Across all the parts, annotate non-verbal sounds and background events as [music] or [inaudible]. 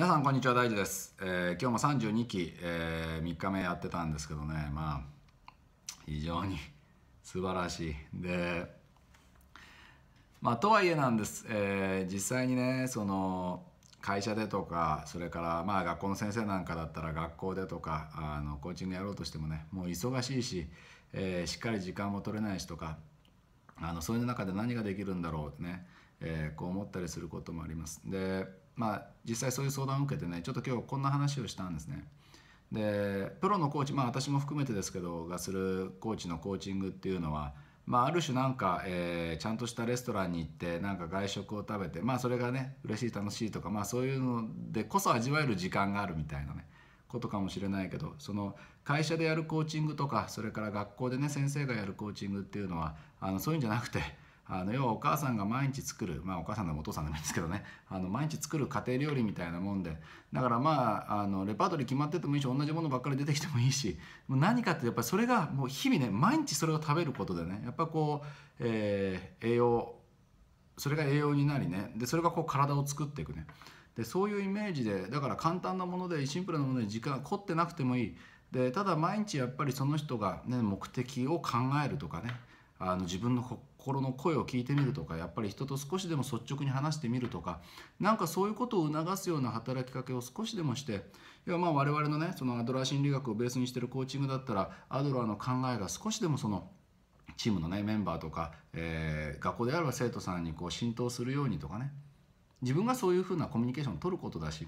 皆さんこんにちは大地です、えー、今日も32期、えー、3日目やってたんですけどねまあ非常に [laughs] 素晴らしいでまあとはいえなんです、えー、実際にねその会社でとかそれからまあ学校の先生なんかだったら学校でとかあのコーチングやろうとしてもねもう忙しいし、えー、しっかり時間も取れないしとかあのそういう中で何ができるんだろうってねえー、こう思ったりすることもありますでまあ実際そういう相談を受けてねちょっと今日こんな話をしたんですねでプロのコーチまあ私も含めてですけどがするコーチのコーチングっていうのはまあ、ある種なんか、えー、ちゃんとしたレストランに行ってなんか外食を食べてまあそれがね嬉しい楽しいとかまあそういうのでこそ味わえる時間があるみたいなねことかもしれないけどその会社でやるコーチングとかそれから学校でね先生がやるコーチングっていうのはあのそういうんじゃなくてあの要はお母さんが毎日作るまあお母さんでもお父さんでもいいんですけどね [laughs] あの毎日作る家庭料理みたいなもんでだからまああのレパートリー決まっててもいいし同じものばっかり出てきてもいいしもう何かってやっぱりそれがもう日々ね毎日それを食べることでねやっぱこう、えー、栄養それが栄養になりねでそれがこう体を作っていくねでそういうイメージでだから簡単なものでシンプルなもので時間凝ってなくてもいいでただ毎日やっぱりその人が、ね、目的を考えるとかねあの自分の心の声を聞いてみるとかやっぱり人と少しでも率直に話してみるとかなんかそういうことを促すような働きかけを少しでもして要はまあ我々のねそのアドラー心理学をベースにしてるコーチングだったらアドラーの考えが少しでもそのチームのねメンバーとか、えー、学校であれば生徒さんにこう浸透するようにとかね自分がそういうふうなコミュニケーションを取ることだし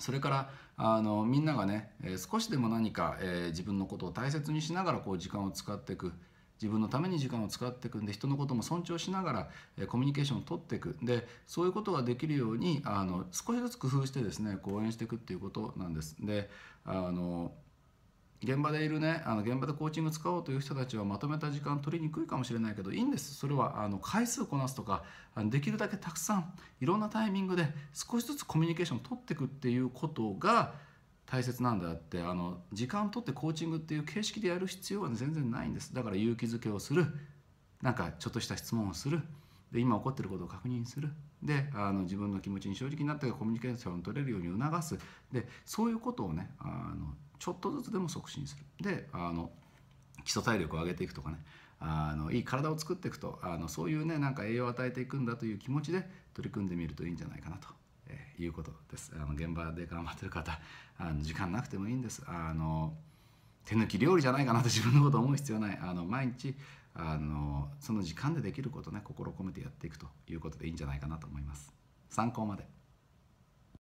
それからあのみんながね、えー、少しでも何か、えー、自分のことを大切にしながらこう時間を使っていく。自分のために時間を使っていくんで人のことも尊重しながら、えコミュニケーションを取っていくでそういうことができるようにあの少しずつ工夫してですね講演していくっていうことなんです。であの現場でいるねあの現場でコーチング使おうという人たちはまとめた時間取りにくいかもしれないけどいいんですそれはあの回数こなすとかできるだけたくさんいろんなタイミングで少しずつコミュニケーションを取っていくっていうことが大切なんだってあの時間を取ってコーチングっていう形式でやる必要は全然ないんですだから勇気づけをするなんかちょっとした質問をするで今起こってることを確認するであの自分の気持ちに正直になってコミュニケーションを取れるように促すでそういうことをねあのちょっとずつでも促進するであの基礎体力を上げていくとかねあのいい体を作っていくとあのそういうねなんか栄養を与えていくんだという気持ちで取り組んでみるといいんじゃないかなということですあの現場で頑張ってる方あの時間なくてもいいんですあの手抜き料理じゃないかなと自分のこと思う必要ないあの毎日あのその時間でできることね心を込めてやっていくということでいいんじゃないかなと思います参考まで